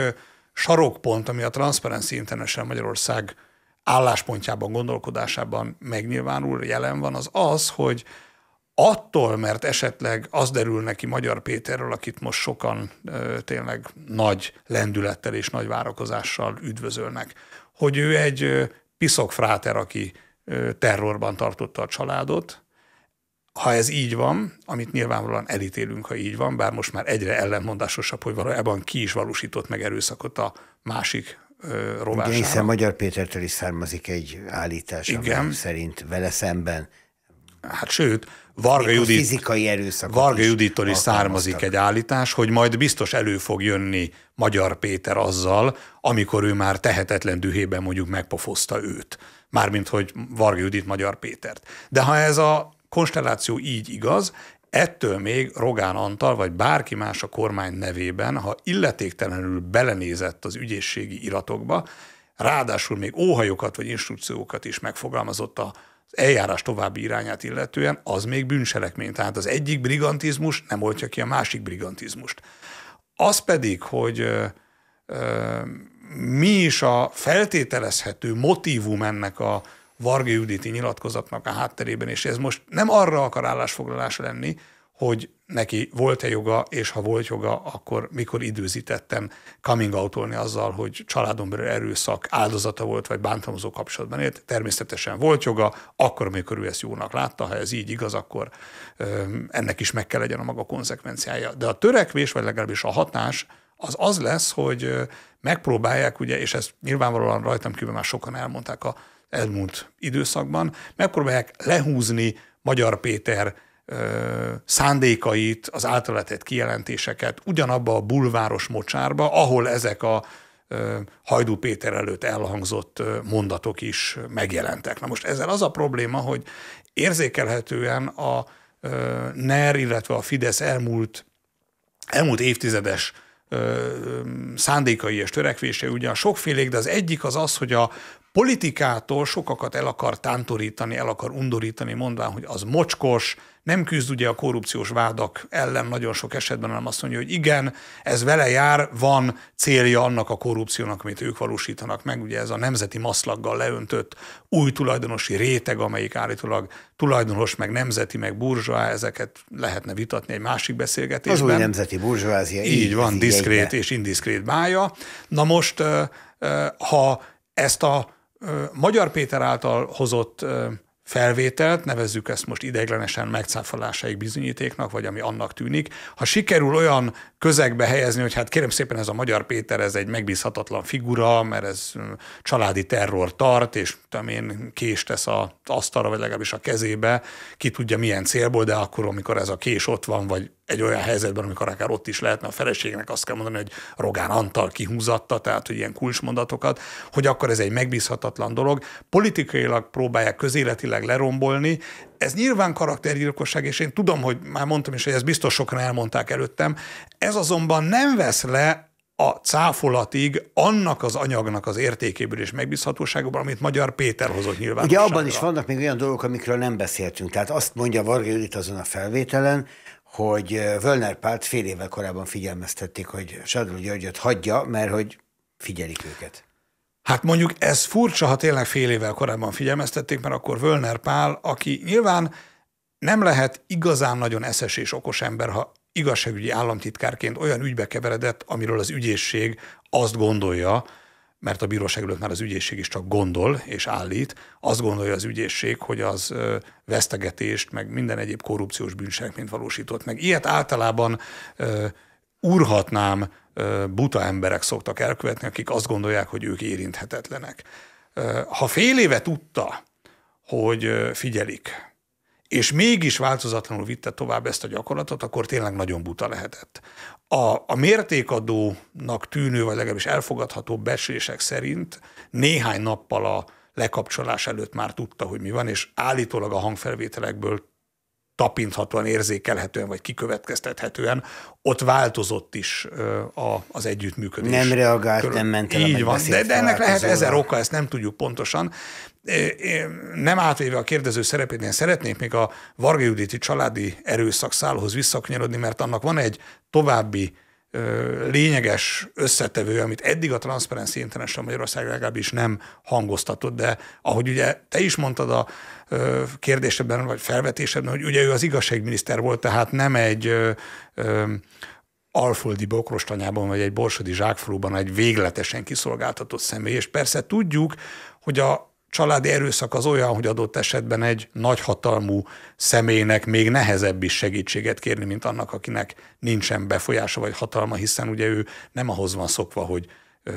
sarokpont, ami a Transparency International Magyarország álláspontjában, gondolkodásában megnyilvánul, jelen van, az az, hogy attól, mert esetleg az derül neki Magyar Péterről, akit most sokan ö, tényleg nagy lendülettel és nagy várakozással üdvözölnek, hogy ő egy ö, piszok fráter, aki terrorban tartotta a családot. Ha ez így van, amit nyilvánvalóan elítélünk, ha így van, bár most már egyre ellenmondásosabb, hogy valójában ki is valósított meg erőszakot a másik rovására. Igen, hiszen Magyar Pétertől is származik egy állítás, Igen. szerint vele szemben hát sőt, Varga, Judit, fizikai Varga is Judittól is származik egy állítás, hogy majd biztos elő fog jönni Magyar Péter azzal, amikor ő már tehetetlen dühében mondjuk megpofozta őt mármint hogy Varga Judit, Magyar Pétert. De ha ez a konstelláció így igaz, ettől még Rogán Antal vagy bárki más a kormány nevében, ha illetéktelenül belenézett az ügyészségi iratokba, ráadásul még óhajokat vagy instrukciókat is megfogalmazott a eljárás további irányát illetően, az még bűncselekmény. Tehát az egyik brigantizmus nem oltja ki a másik brigantizmust. Az pedig, hogy ö, ö, mi is a feltételezhető motivum ennek a Varga Juditi nyilatkozatnak a hátterében, és ez most nem arra akar állásfoglalás lenni, hogy neki volt-e joga, és ha volt joga, akkor mikor időzítettem coming out azzal, hogy családon belül erőszak áldozata volt, vagy bántalmazó kapcsolatban élt. Természetesen volt joga, akkor, amikor ő ezt jónak látta, ha ez így igaz, akkor ennek is meg kell legyen a maga konzekvenciája. De a törekvés, vagy legalábbis a hatás, az az lesz, hogy megpróbálják, ugye, és ezt nyilvánvalóan rajtam kívül már sokan elmondták a elmúlt időszakban, megpróbálják lehúzni Magyar Péter szándékait, az általatett kijelentéseket ugyanabba a bulváros mocsárba, ahol ezek a Hajdú Péter előtt elhangzott mondatok is megjelentek. Na most ezzel az a probléma, hogy érzékelhetően a NER, illetve a Fidesz elmúlt, elmúlt évtizedes szándékai és törekvése ugyan sokfélék, de az egyik az az, hogy a politikától sokakat el akar tántorítani, el akar undorítani, mondván, hogy az mocskos, nem küzd ugye a korrupciós vádak ellen nagyon sok esetben, hanem azt mondja, hogy igen, ez vele jár, van célja annak a korrupciónak, amit ők valósítanak meg, ugye ez a nemzeti maszlaggal leöntött új tulajdonosi réteg, amelyik állítólag tulajdonos, meg nemzeti, meg burzsá, ezeket lehetne vitatni egy másik beszélgetésben. Az új nemzeti burzsvázia. Így, így van, diszkrét és indiszkrét bája. Na most, ha ezt a Magyar Péter által hozott felvételt, nevezzük ezt most ideiglenesen megcáfolásaik bizonyítéknak, vagy ami annak tűnik, ha sikerül olyan közegbe helyezni, hogy hát kérem szépen ez a Magyar Péter, ez egy megbízhatatlan figura, mert ez hm, családi terror tart, és tudom én, kés tesz az asztalra, vagy legalábbis a kezébe, ki tudja milyen célból, de akkor, amikor ez a kés ott van, vagy egy olyan helyzetben, amikor akár ott is lehetne a feleségnek azt kell mondani, hogy Rogán Antal kihúzatta, tehát hogy ilyen kulcsmondatokat, hogy akkor ez egy megbízhatatlan dolog. Politikailag próbálják közéletileg lerombolni, ez nyilván karaktergyilkosság, és én tudom, hogy már mondtam is, hogy ezt biztos sokan elmondták előttem, ez azonban nem vesz le a cáfolatig annak az anyagnak az értékéből és megbízhatóságból, amit Magyar Péter hozott nyilvánosságra. Ugye abban is vannak még olyan dolgok, amikről nem beszéltünk. Tehát azt mondja Varga Judit azon a felvételen, hogy Völner Pált fél évvel korábban figyelmeztették, hogy Sadló Györgyöt hagyja, mert hogy figyelik őket. Hát mondjuk ez furcsa, ha tényleg fél évvel korábban figyelmeztették, mert akkor Völner Pál, aki nyilván nem lehet igazán nagyon eszes és okos ember, ha igazságügyi államtitkárként olyan ügybe keveredett, amiről az ügyészség azt gondolja, mert a bíróság előtt már az ügyészség is csak gondol és állít, azt gondolja az ügyészség, hogy az vesztegetést, meg minden egyéb korrupciós bűncselekményt valósított meg. Ilyet általában úrhatnám, urhatnám buta emberek szoktak elkövetni, akik azt gondolják, hogy ők érinthetetlenek. ha fél éve tudta, hogy figyelik, és mégis változatlanul vitte tovább ezt a gyakorlatot, akkor tényleg nagyon buta lehetett. A, a mértékadónak tűnő, vagy legalábbis elfogadható besések szerint néhány nappal a lekapcsolás előtt már tudta, hogy mi van, és állítólag a hangfelvételekből tapinthatóan érzékelhetően, vagy kikövetkeztethetően, ott változott is a, az együttműködés. Nem reagált, körül. nem ment el. Így van, de, de ennek lehet ezer oka, ezt nem tudjuk pontosan. Nem átvéve a kérdező szerepét, én szeretnék még a Varga Juditi családi erőszak szálhoz visszakanyarodni, mert annak van egy további lényeges összetevő, amit eddig a Transparency International Magyarország legalábbis nem hangoztatott, de ahogy ugye te is mondtad a kérdésedben, vagy felvetésedben, hogy ugye ő az igazságminiszter volt, tehát nem egy alföldi bokrostanyában, vagy egy borsodi zsákfalúban egy végletesen kiszolgáltatott személy, és persze tudjuk, hogy a családi erőszak az olyan, hogy adott esetben egy nagyhatalmú személynek még nehezebb is segítséget kérni, mint annak, akinek nincsen befolyása vagy hatalma, hiszen ugye ő nem ahhoz van szokva, hogy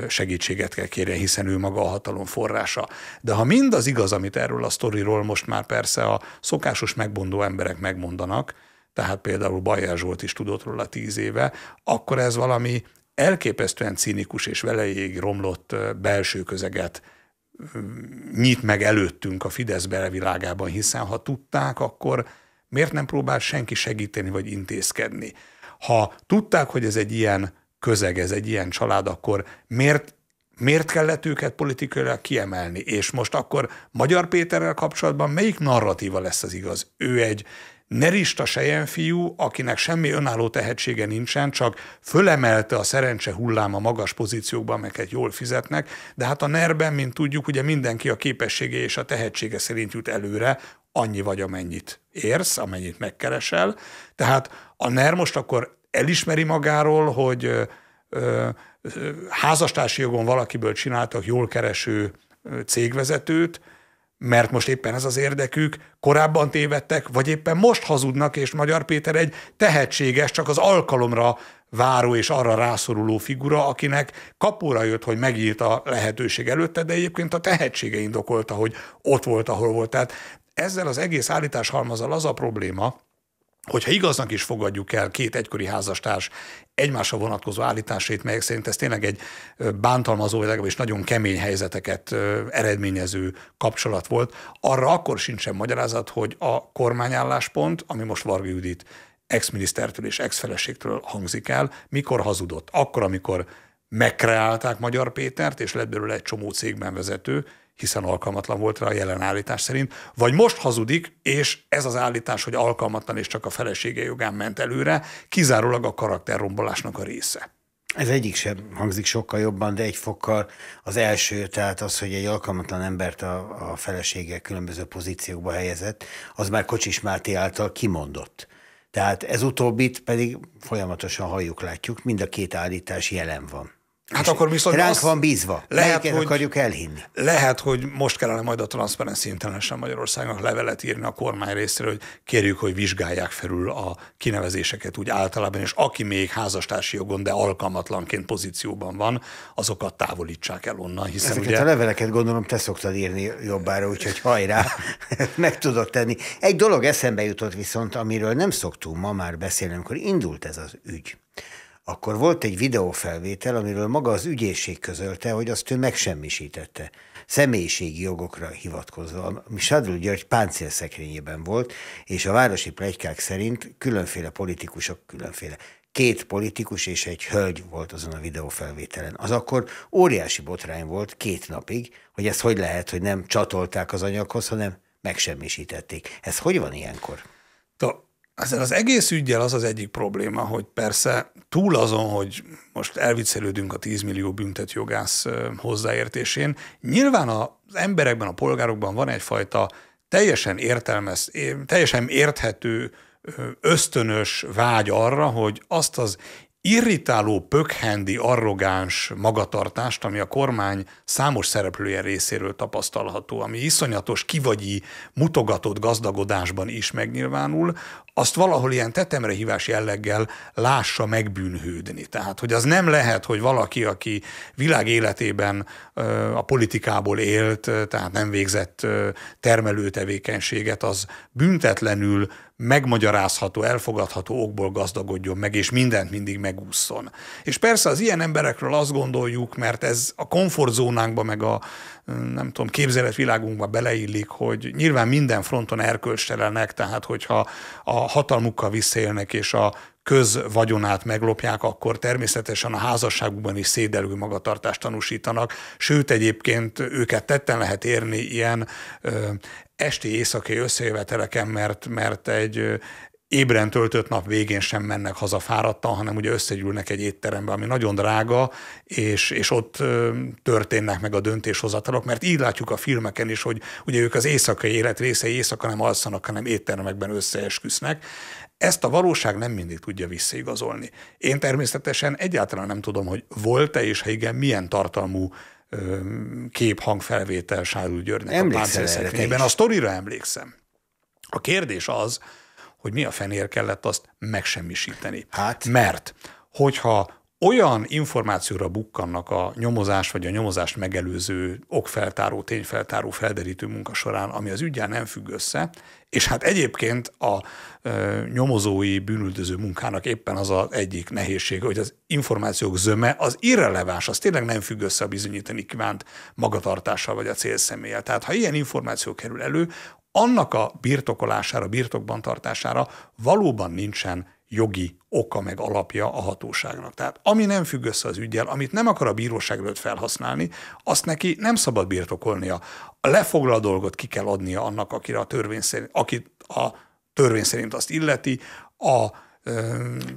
segítséget kell kérjen, hiszen ő maga a hatalom forrása. De ha mind az igaz, amit erről a sztoriról most már persze a szokásos megbondó emberek megmondanak, tehát például Bajer Zsolt is tudott róla tíz éve, akkor ez valami elképesztően cínikus és velejéig romlott belső közeget nyit meg előttünk a Fidesz belvilágában, hiszen ha tudták, akkor miért nem próbál senki segíteni vagy intézkedni? Ha tudták, hogy ez egy ilyen közeg, ez egy ilyen család, akkor miért, miért kellett őket politikailag kiemelni? És most akkor Magyar Péterrel kapcsolatban melyik narratíva lesz az igaz? Ő egy Nerista fiú, akinek semmi önálló tehetsége nincsen, csak fölemelte a szerencse hullám a magas pozíciókba, amelyeket jól fizetnek, de hát a nerben, mint tudjuk, ugye mindenki a képessége és a tehetsége szerint jut előre, annyi vagy amennyit érsz, amennyit megkeresel. Tehát a NER most akkor elismeri magáról, hogy ö, ö, házastársi jogon valakiből csináltak jól kereső cégvezetőt, mert most éppen ez az érdekük, korábban tévedtek, vagy éppen most hazudnak, és Magyar Péter egy tehetséges, csak az alkalomra váró és arra rászoruló figura, akinek kapóra jött, hogy megírt a lehetőség előtte, de egyébként a tehetsége indokolta, hogy ott volt, ahol volt. Tehát ezzel az egész állításhalmazzal az a probléma, hogyha igaznak is fogadjuk el két egykori házastárs egymásra vonatkozó állításait, melyek szerint ez tényleg egy bántalmazó, vagy legalábbis nagyon kemény helyzeteket eredményező kapcsolat volt, arra akkor sincsen magyarázat, hogy a kormányálláspont, ami most Varga Judit ex-minisztertől és ex-feleségtől hangzik el, mikor hazudott. Akkor, amikor megkreálták Magyar Pétert, és lett belőle egy csomó cégben vezető, hiszen alkalmatlan volt rá a jelen állítás szerint, vagy most hazudik, és ez az állítás, hogy alkalmatlan és csak a felesége jogán ment előre, kizárólag a karakterrombolásnak a része. Ez egyik sem hangzik sokkal jobban, de egy fokkal az első, tehát az, hogy egy alkalmatlan embert a, a felesége különböző pozíciókba helyezett, az már Kocsis Máté által kimondott. Tehát ez utóbbit pedig folyamatosan halljuk, látjuk, mind a két állítás jelen van. Hát akkor viszont ránk van bízva. Lehet, Melyiket hogy, akarjuk elhinni? Lehet, hogy most kellene majd a Transparency International Magyarországnak levelet írni a kormány részéről, hogy kérjük, hogy vizsgálják felül a kinevezéseket úgy általában, és aki még házastársi jogon, de alkalmatlanként pozícióban van, azokat távolítsák el onnan. Hiszen Ezeket ugye... a leveleket gondolom te szoktad írni jobbára, úgyhogy hajrá, meg tudod tenni. Egy dolog eszembe jutott viszont, amiről nem szoktunk ma már beszélni, amikor indult ez az ügy akkor volt egy videófelvétel, amiről maga az ügyészség közölte, hogy azt ő megsemmisítette, személyiségi jogokra hivatkozva. Sadl György páncélszekrényében volt, és a városi plegykák szerint különféle politikusok, különféle két politikus és egy hölgy volt azon a videófelvételen. Az akkor óriási botrány volt két napig, hogy ez hogy lehet, hogy nem csatolták az anyaghoz, hanem megsemmisítették. Ez hogy van ilyenkor? Ezzel az egész ügyjel az az egyik probléma, hogy persze túl azon, hogy most elviccelődünk a 10 millió büntet jogász hozzáértésén, nyilván az emberekben, a polgárokban van egyfajta teljesen értelmes, teljesen érthető, ösztönös vágy arra, hogy azt az irritáló, pökhendi, arrogáns magatartást, ami a kormány számos szereplője részéről tapasztalható, ami iszonyatos, kivagyi, mutogatott gazdagodásban is megnyilvánul, azt valahol ilyen tetemre hívás jelleggel lássa megbűnhődni. Tehát, hogy az nem lehet, hogy valaki, aki világ életében a politikából élt, tehát nem végzett termelőtevékenységet, az büntetlenül megmagyarázható, elfogadható okból gazdagodjon meg, és mindent mindig megúszson. És persze az ilyen emberekről azt gondoljuk, mert ez a komfortzónánkba, meg a nem tudom, képzeletvilágunkba beleillik, hogy nyilván minden fronton erkölcstelenek, tehát hogyha a hatalmukkal visszaélnek, és a közvagyonát meglopják, akkor természetesen a házasságukban is szédelő magatartást tanúsítanak, sőt egyébként őket tetten lehet érni ilyen ö, esti éjszakai összejöveteleken, mert, mert egy ébren töltött nap végén sem mennek haza fáradtan, hanem ugye összegyűlnek egy étterembe, ami nagyon drága, és, és ott történnek meg a döntéshozatalok, mert így látjuk a filmeken is, hogy ugye ők az éjszakai élet részei éjszaka nem alszanak, hanem éttermekben összeesküsznek. Ezt a valóság nem mindig tudja visszaigazolni. Én természetesen egyáltalán nem tudom, hogy volt-e, és ha igen, milyen tartalmú kép-hangfelvétel Sárul Györgynek emlékszel a páncélszekrényben. A sztorira emlékszem. A kérdés az, hogy mi a fenér kellett azt megsemmisíteni. Hát. Mert hogyha olyan információra bukkannak a nyomozás vagy a nyomozást megelőző okfeltáró, tényfeltáró, felderítő munka során, ami az ügyel nem függ össze, és hát egyébként a nyomozói bűnüldöző munkának éppen az a egyik nehézsége, hogy az információk zöme az irreleváns, az tényleg nem függ össze a bizonyítani kívánt magatartással vagy a célszeméllyel. Tehát ha ilyen információ kerül elő, annak a birtokolására, birtokban tartására valóban nincsen jogi oka meg alapja a hatóságnak. Tehát ami nem függ össze az ügyel, amit nem akar a bíróság előtt felhasználni, azt neki nem szabad birtokolnia. A lefoglal dolgot ki kell adnia annak, akire a törvény szerint, akit a törvény szerint azt illeti, a,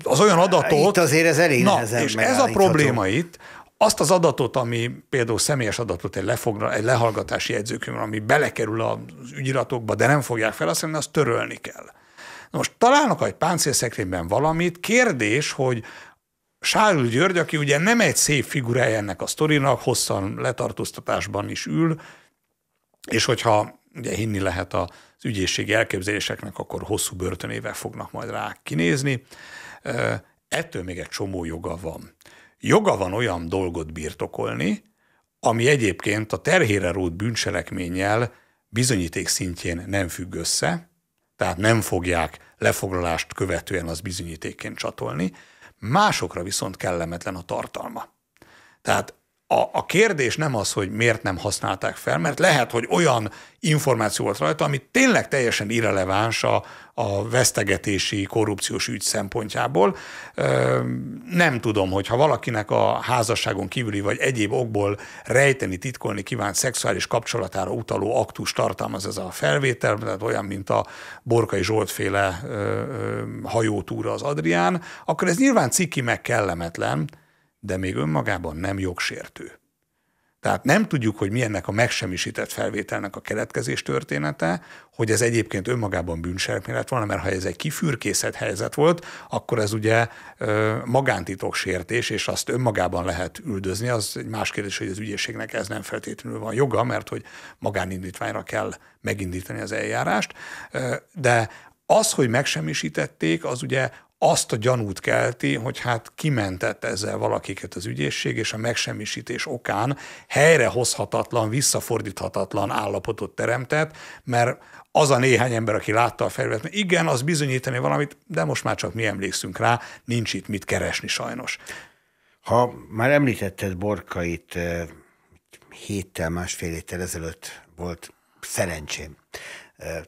az olyan adatot... Itt azért ez elég na, és ez a probléma itt, azt az adatot, ami például személyes adatot egy, lefogra, egy lehallgatási jegyzőkönyv, ami belekerül az ügyiratokba, de nem fogják felhasználni, azt törölni kell. Na most találnak egy páncélszekrényben valamit, kérdés, hogy Sárül György, aki ugye nem egy szép figurája ennek a sztorinak, hosszan letartóztatásban is ül, és hogyha ugye hinni lehet az ügyészségi elképzeléseknek, akkor hosszú börtönével fognak majd rá kinézni. Ettől még egy csomó joga van. Joga van olyan dolgot birtokolni, ami egyébként a terhére rót bűncselekménnyel bizonyíték szintjén nem függ össze, tehát nem fogják lefoglalást követően az bizonyítékként csatolni, másokra viszont kellemetlen a tartalma. Tehát a, a kérdés nem az, hogy miért nem használták fel, mert lehet, hogy olyan információ volt rajta, ami tényleg teljesen irreleváns a, a vesztegetési korrupciós ügy szempontjából. Nem tudom, hogy ha valakinek a házasságon kívüli vagy egyéb okból rejteni, titkolni kívánt szexuális kapcsolatára utaló aktus tartalmaz ez a felvétel, tehát olyan, mint a Borkai Zsolt féle hajótúra az Adrián, akkor ez nyilván ciki meg kellemetlen, de még önmagában nem jogsértő. Tehát nem tudjuk, hogy milyennek a megsemmisített felvételnek a keletkezés története, hogy ez egyébként önmagában bűncselekmény lett volna, mert ha ez egy kifürkészett helyzet volt, akkor ez ugye sértés, és azt önmagában lehet üldözni. Az egy más kérdés, hogy az ügyészségnek ez nem feltétlenül van joga, mert hogy magánindítványra kell megindítani az eljárást. De az, hogy megsemmisítették, az ugye azt a gyanút kelti, hogy hát kimentett ezzel valakiket az ügyészség, és a megsemmisítés okán helyrehozhatatlan, visszafordíthatatlan állapotot teremtett, mert az a néhány ember, aki látta a felület, igen, az bizonyítani valamit, de most már csak mi emlékszünk rá, nincs itt mit keresni sajnos. Ha már említetted Borkait, eh, héttel, másfél héttel ezelőtt volt szerencsém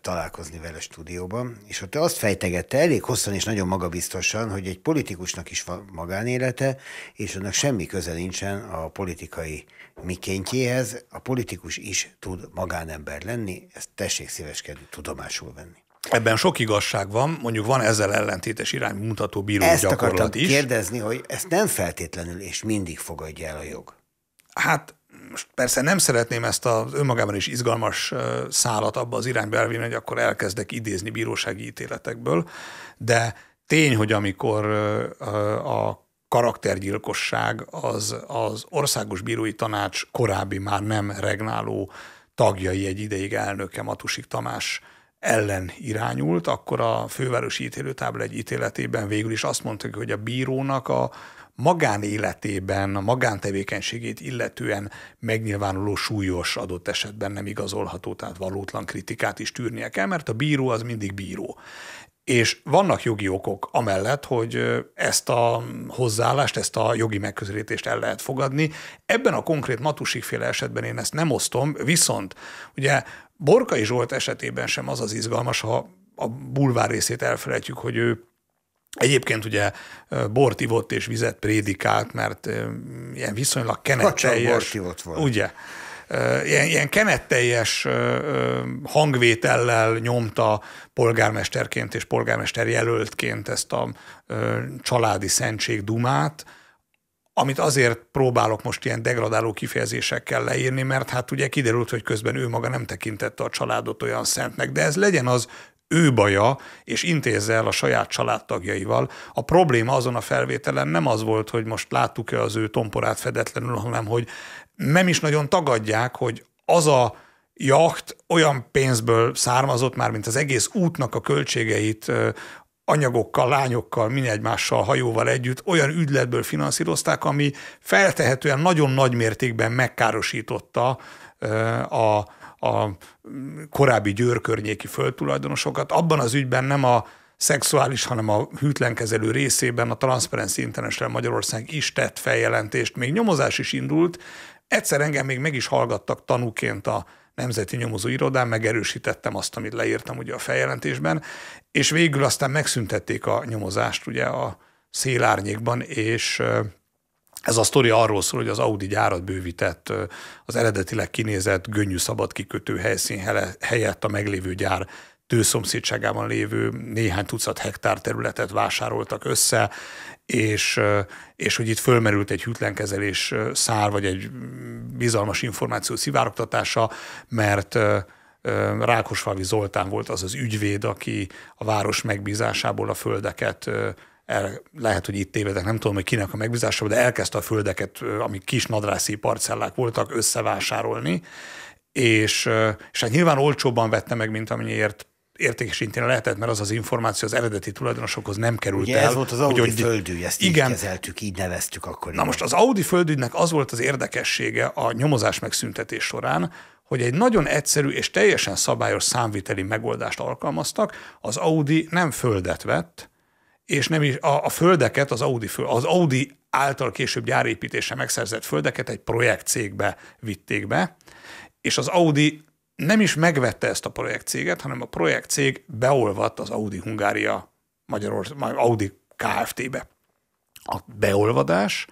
találkozni vele stúdióban, és ott azt fejtegette elég hosszan és nagyon magabiztosan, hogy egy politikusnak is van magánélete, és annak semmi köze nincsen a politikai mikéntjéhez. A politikus is tud magánember lenni, ezt tessék szíveskedni tudomásul venni. Ebben sok igazság van, mondjuk van ezzel ellentétes iránymutató bíró ezt gyakorlat is. Ezt akartam kérdezni, hogy ezt nem feltétlenül és mindig fogadja el a jog. Hát most persze nem szeretném ezt az önmagában is izgalmas szállat abba az irányba elvinni, hogy akkor elkezdek idézni bírósági ítéletekből, de tény, hogy amikor a karaktergyilkosság az, az Országos Bírói Tanács korábbi már nem regnáló tagjai egy ideig elnöke Matusik Tamás ellen irányult, akkor a fővárosi ítélőtábla egy ítéletében végül is azt mondta, hogy a bírónak a magánéletében, a magántevékenységét illetően megnyilvánuló súlyos adott esetben nem igazolható, tehát valótlan kritikát is tűrnie kell, mert a bíró az mindig bíró. És vannak jogi okok amellett, hogy ezt a hozzáállást, ezt a jogi megközelítést el lehet fogadni. Ebben a konkrét Matusik féle esetben én ezt nem osztom, viszont ugye Borkai Zsolt esetében sem az az izgalmas, ha a bulvár részét elfelejtjük, hogy ő Egyébként ugye bort ivott és vizet prédikált, mert ilyen viszonylag kenetteljes. Bort volt. Ugye? Ilyen, ilyen kenetteljes hangvétellel nyomta polgármesterként és polgármester jelöltként ezt a családi szentség dumát, amit azért próbálok most ilyen degradáló kifejezésekkel leírni, mert hát ugye kiderült, hogy közben ő maga nem tekintette a családot olyan szentnek, de ez legyen az ő baja, és intézze el a saját családtagjaival. A probléma azon a felvételen nem az volt, hogy most láttuk-e az ő tomporát fedetlenül, hanem hogy nem is nagyon tagadják, hogy az a jacht olyan pénzből származott már, mint az egész útnak a költségeit anyagokkal, lányokkal, mindegymással, hajóval együtt olyan ügyletből finanszírozták, ami feltehetően nagyon nagy mértékben megkárosította a a korábbi Győr környéki földtulajdonosokat. Abban az ügyben nem a szexuális, hanem a hűtlenkezelő részében a Transparency International Magyarország is tett feljelentést. Még nyomozás is indult, egyszer engem még meg is hallgattak tanúként a Nemzeti Nyomozó Irodán, megerősítettem azt, amit leírtam ugye a feljelentésben, és végül aztán megszüntették a nyomozást ugye a szélárnyékban, és ez a sztori arról szól, hogy az Audi gyárat bővített, az eredetileg kinézett gönnyű szabad kikötő helyszín helyett a meglévő gyár tőszomszédságában lévő néhány tucat hektár területet vásároltak össze, és, és hogy itt fölmerült egy hűtlenkezelés szár, vagy egy mm, bizalmas információ szivárogtatása, mert Rákosfalvi Zoltán volt az az ügyvéd, aki a város megbízásából a földeket el, lehet, hogy itt tévedek, nem tudom, hogy kinek a megbízása, de elkezdte a földeket, amik kis nadrászi parcellák voltak, összevásárolni, és, és hát nyilván olcsóbban vette meg, mint amennyiért értékesíteni lehetett, mert az az információ az eredeti tulajdonosokhoz nem került Ugye el. Ez volt az Audi hogy, földügy, ezt igen, így kezeltük, így neveztük akkor. Na igen. most az Audi földügynek az volt az érdekessége a nyomozás megszüntetés során, hogy egy nagyon egyszerű és teljesen szabályos számviteli megoldást alkalmaztak, az Audi nem földet vett, és nem is a, a földeket, az Audi, föl, az Audi által később gyárépítése megszerzett földeket egy projektcégbe vitték be, és az Audi nem is megvette ezt a projektcéget, hanem a projektcég beolvadt az Audi Hungária Magyarország, Audi Kft-be. A beolvadás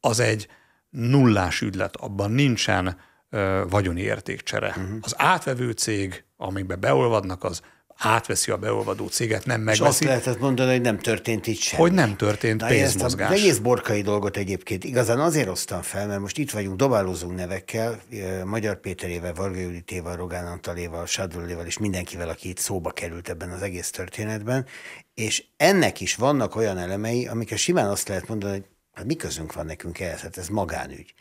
az egy nullás ügylet, abban nincsen ö, vagyoni értékcsere. Uh-huh. Az átvevő cég, amiben beolvadnak, az átveszi a beolvadó céget, nem megveszi. És azt lehetett mondani, hogy nem történt itt semmi. Hogy nem történt Na, pénzmozgás. Ezt a, egész borkai dolgot egyébként igazán azért osztam fel, mert most itt vagyunk, dobálózunk nevekkel, Magyar Péterével, Varga Juditéval, Rogán Antaléval, Sadruléval és mindenkivel, aki itt szóba került ebben az egész történetben, és ennek is vannak olyan elemei, amikre simán azt lehet mondani, hogy hát mi közünk van nekünk ehhez, hát ez magánügy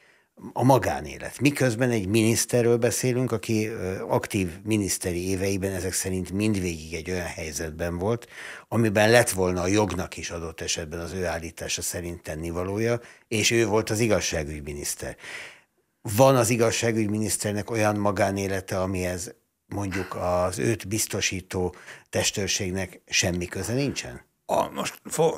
a magánélet. Miközben egy miniszterről beszélünk, aki aktív miniszteri éveiben ezek szerint mindvégig egy olyan helyzetben volt, amiben lett volna a jognak is adott esetben az ő állítása szerint tennivalója, és ő volt az igazságügyminiszter. Van az igazságügyminiszternek olyan magánélete, amihez mondjuk az őt biztosító testőrségnek semmi köze nincsen? A, most fo,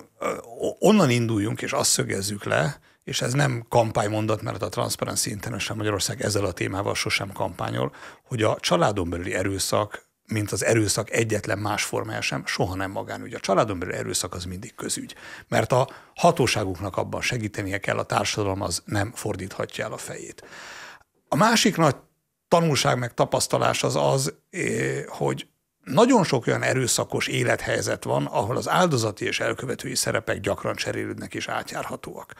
onnan induljunk, és azt szögezzük le, és ez nem kampánymondat, mert a Transparency International Magyarország ezzel a témával sosem kampányol, hogy a családon belüli erőszak, mint az erőszak egyetlen más formája sem, soha nem magánügy. A családon belüli erőszak az mindig közügy, mert a hatóságuknak abban segítenie kell, a társadalom az nem fordíthatja el a fejét. A másik nagy tanulság meg tapasztalás az az, eh, hogy nagyon sok olyan erőszakos élethelyzet van, ahol az áldozati és elkövetői szerepek gyakran cserélődnek és átjárhatóak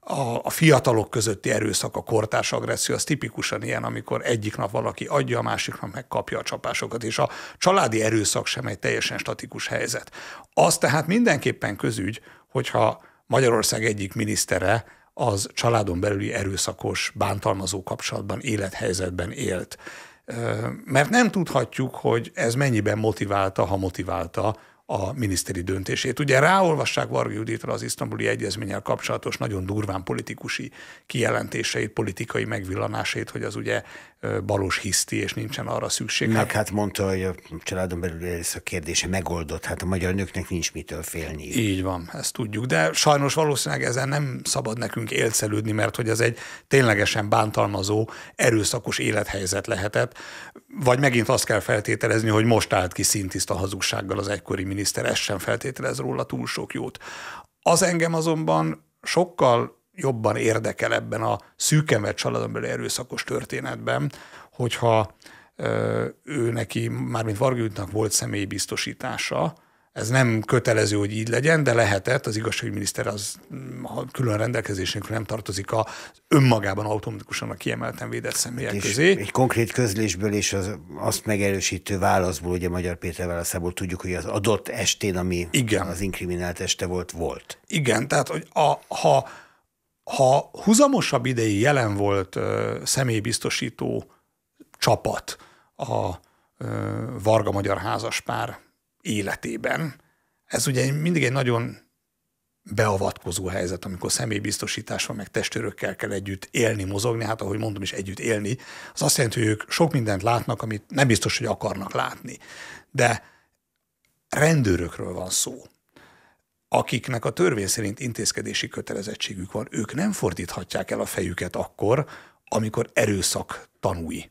a, a fiatalok közötti erőszak, a kortárs agresszió, az tipikusan ilyen, amikor egyik nap valaki adja, a másik nap megkapja a csapásokat, és a családi erőszak sem egy teljesen statikus helyzet. Az tehát mindenképpen közügy, hogyha Magyarország egyik minisztere az családon belüli erőszakos, bántalmazó kapcsolatban, élethelyzetben élt. Mert nem tudhatjuk, hogy ez mennyiben motiválta, ha motiválta a miniszteri döntését. Ugye ráolvassák Varga Juditra az isztambuli egyezménnyel kapcsolatos nagyon durván politikusi kijelentéseit, politikai megvillanásait, hogy az ugye balos hiszti, és nincsen arra szükség. Meg hát mondta, hogy a családon belül ez a kérdése megoldott, hát a magyar nőknek nincs mitől félni. Így van, ezt tudjuk, de sajnos valószínűleg ezen nem szabad nekünk élszelődni, mert hogy ez egy ténylegesen bántalmazó, erőszakos élethelyzet lehetett, vagy megint azt kell feltételezni, hogy most állt ki szintiszt a hazugsággal az egykori miniszter miniszter, ez sem feltételez róla túl sok jót. Az engem azonban sokkal jobban érdekel ebben a szűkemet családon belül erőszakos történetben, hogyha ő neki, mármint Vargyújtnak volt személyi biztosítása, ez nem kötelező, hogy így legyen, de lehetett. Az igazságügyminiszter az mm, a külön rendelkezésünkre nem tartozik a önmagában automatikusan a kiemelten védett személyek és közé. Egy konkrét közlésből és az azt megerősítő válaszból, ugye Magyar Péter válaszából tudjuk, hogy az adott estén, ami Igen. az inkriminált este volt, volt. Igen, tehát hogy a, ha, ha húzamosabb ideig jelen volt ö, személybiztosító csapat a ö, Varga Magyar házaspár életében. Ez ugye mindig egy nagyon beavatkozó helyzet, amikor személybiztosítás van, meg testőrökkel kell együtt élni, mozogni, hát ahogy mondom is, együtt élni, az azt jelenti, hogy ők sok mindent látnak, amit nem biztos, hogy akarnak látni. De rendőrökről van szó, akiknek a törvény szerint intézkedési kötelezettségük van, ők nem fordíthatják el a fejüket akkor, amikor erőszak tanúi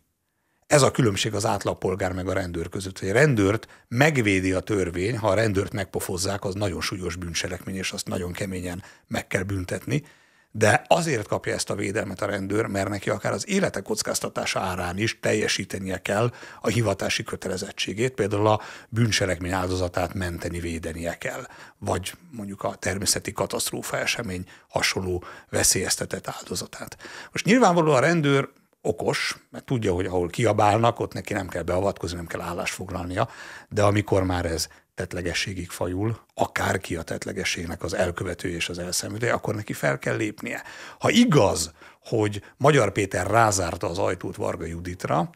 ez a különbség az átlagpolgár meg a rendőr között, hogy a rendőrt megvédi a törvény, ha a rendőrt megpofozzák, az nagyon súlyos bűncselekmény, és azt nagyon keményen meg kell büntetni, de azért kapja ezt a védelmet a rendőr, mert neki akár az élete kockáztatása árán is teljesítenie kell a hivatási kötelezettségét, például a bűncselekmény áldozatát menteni, védenie kell, vagy mondjuk a természeti katasztrófa esemény hasonló veszélyeztetett áldozatát. Most nyilvánvalóan a rendőr okos, mert tudja, hogy ahol kiabálnak, ott neki nem kell beavatkozni, nem kell állást foglalnia, de amikor már ez tetlegességig fajul, akárki a tetlegességnek az elkövetője és az elszemüde, akkor neki fel kell lépnie. Ha igaz, hogy Magyar Péter rázárta az ajtót Varga Juditra,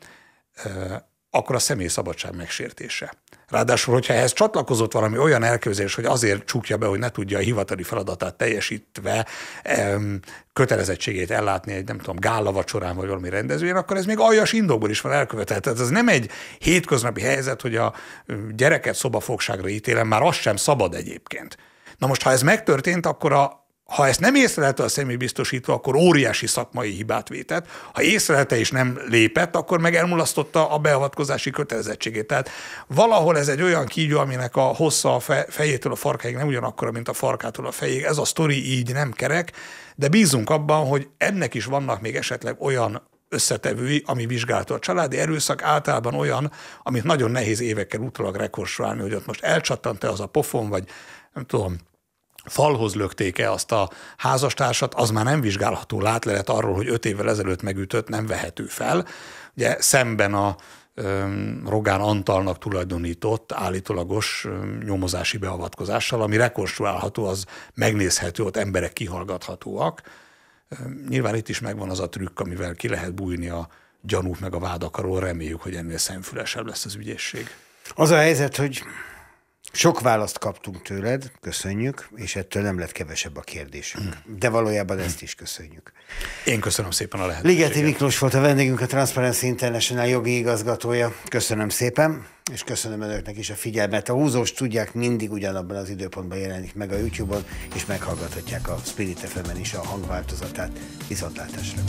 akkor a személy szabadság megsértése. Ráadásul, hogyha ehhez csatlakozott valami olyan elképzelés, hogy azért csukja be, hogy ne tudja a hivatali feladatát teljesítve em, kötelezettségét ellátni egy, nem tudom, gála vacsorán vagy valami rendezvényen, akkor ez még aljas indokból is van elkövetett. Tehát ez nem egy hétköznapi helyzet, hogy a gyereket szobafogságra ítélem, már az sem szabad egyébként. Na most, ha ez megtörtént, akkor a ha ezt nem észlelte a személybiztosító, akkor óriási szakmai hibát vétett. Ha észlelte és nem lépett, akkor meg elmulasztotta a beavatkozási kötelezettségét. Tehát valahol ez egy olyan kígyó, aminek a hossza a fejétől a farkáig nem ugyanakkora, mint a farkától a fejéig. Ez a sztori így nem kerek, de bízunk abban, hogy ennek is vannak még esetleg olyan összetevői, ami vizsgálta a családi erőszak, általában olyan, amit nagyon nehéz évekkel utólag rekonstruálni, hogy ott most elcsattant-e az a pofon, vagy nem tudom, falhoz lökték-e azt a házastársat, az már nem vizsgálható látlelet arról, hogy öt évvel ezelőtt megütött, nem vehető fel. Ugye szemben a Rogán Antalnak tulajdonított állítólagos nyomozási beavatkozással, ami rekonstruálható, az megnézhető, ott emberek kihallgathatóak. Nyilván itt is megvan az a trükk, amivel ki lehet bújni a gyanúk meg a vádakaról, reméljük, hogy ennél szemfülesebb lesz az ügyészség. Az a helyzet, hogy sok választ kaptunk tőled, köszönjük, és ettől nem lett kevesebb a kérdésünk. Hmm. De valójában ezt is köszönjük. Én köszönöm szépen a lehetőséget. Ligeti Miklós volt a vendégünk, a Transparency International jogi igazgatója. Köszönöm szépen, és köszönöm önöknek is a figyelmet. A húzós tudják, mindig ugyanabban az időpontban jelenik meg a YouTube-on, és meghallgathatják a Spirit fm is a hangváltozatát. Viszontlátásra!